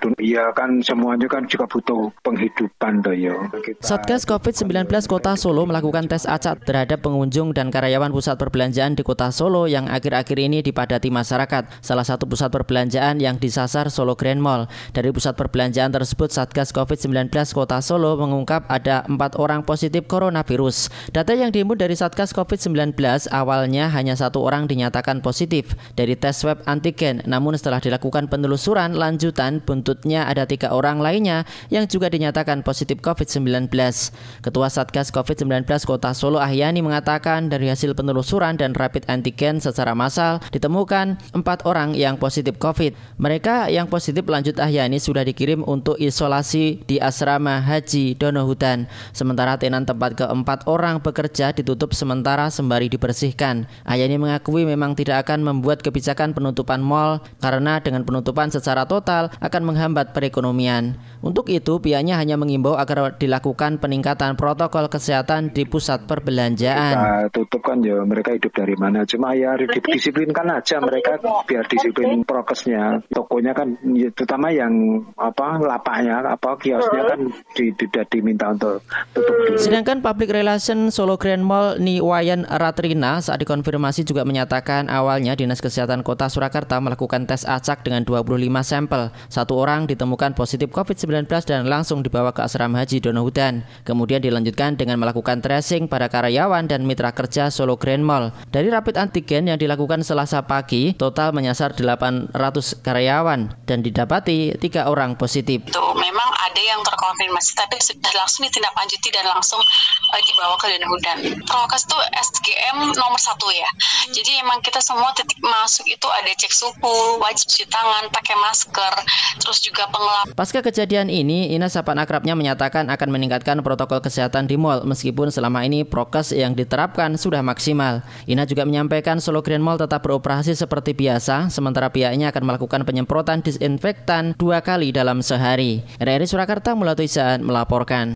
dunia kan semuanya kan juga butuh penghidupan toh ya. Satgas COVID-19 Kota Solo melakukan tes acak terhadap pengunjung dan karyawan pusat perbelanjaan di Kota Solo yang akhir-akhir ini dipadati masyarakat. Salah satu pusat perbelanjaan yang disasar Solo Grand Mall. Dari pusat perbelanjaan tersebut Satgas COVID-19 Kota Solo mengungkap ada empat orang positif coronavirus. Data yang diimpun dari Satgas COVID-19 awalnya hanya satu orang dinyatakan positif dari tes swab antigen. Namun setelah dilakukan penelusuran lanjutan bentuk buntutnya ada tiga orang lainnya yang juga dinyatakan positif COVID-19. Ketua Satgas COVID-19 Kota Solo Ahyani mengatakan dari hasil penelusuran dan rapid antigen secara massal ditemukan empat orang yang positif COVID. Mereka yang positif lanjut Ahyani sudah dikirim untuk isolasi di asrama Haji Donohudan. Sementara tenan tempat keempat orang bekerja ditutup sementara sembari dibersihkan. Ahyani mengakui memang tidak akan membuat kebijakan penutupan mal karena dengan penutupan secara total akan menghasilkan menghambat perekonomian untuk itu, pihaknya hanya mengimbau agar dilakukan peningkatan protokol kesehatan di pusat perbelanjaan. Kita tutup kan ya, mereka hidup dari mana. Cuma ya disiplinkan aja mereka biar disiplin prokesnya. Tokonya kan, ya, terutama yang apa lapaknya, apa kiosnya kan hmm. tidak diminta untuk tutup. Dulu. Hmm. Sedangkan Public Relation Solo Grand Mall Niwayan Ratrina saat dikonfirmasi juga menyatakan awalnya Dinas Kesehatan Kota Surakarta melakukan tes acak dengan 25 sampel. Satu orang ditemukan positif COVID-19 dan langsung dibawa ke asrama haji Donohudan. Kemudian dilanjutkan dengan melakukan tracing pada karyawan dan mitra kerja Solo Grand Mall. Dari rapid antigen yang dilakukan Selasa pagi, total menyasar 800 karyawan dan didapati tiga orang positif. Itu memang ada yang terkonfirmasi, tapi sudah langsung ditindaklanjuti dan langsung eh, dibawa ke Donohudan. Prokes itu SGM nomor satu ya. Jadi memang kita semua titik masuk itu ada cek suhu, wajib cuci tangan, pakai masker, terus juga pengelap. Pasca kejadian kejadian ini, Ina Sapan Akrabnya menyatakan akan meningkatkan protokol kesehatan di mall meskipun selama ini prokes yang diterapkan sudah maksimal. Ina juga menyampaikan Solo green Mall tetap beroperasi seperti biasa, sementara pihaknya akan melakukan penyemprotan disinfektan dua kali dalam sehari. RRI Surakarta Mulatul melaporkan.